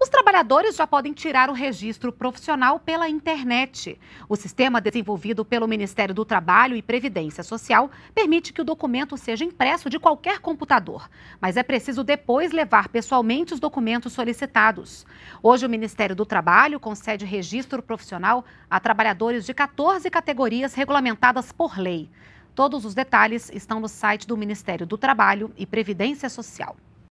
Os trabalhadores já podem tirar o registro profissional pela internet. O sistema desenvolvido pelo Ministério do Trabalho e Previdência Social permite que o documento seja impresso de qualquer computador, mas é preciso depois levar pessoalmente os documentos solicitados. Hoje, o Ministério do Trabalho concede registro profissional a trabalhadores de 14 categorias regulamentadas por lei. Todos os detalhes estão no site do Ministério do Trabalho e Previdência Social.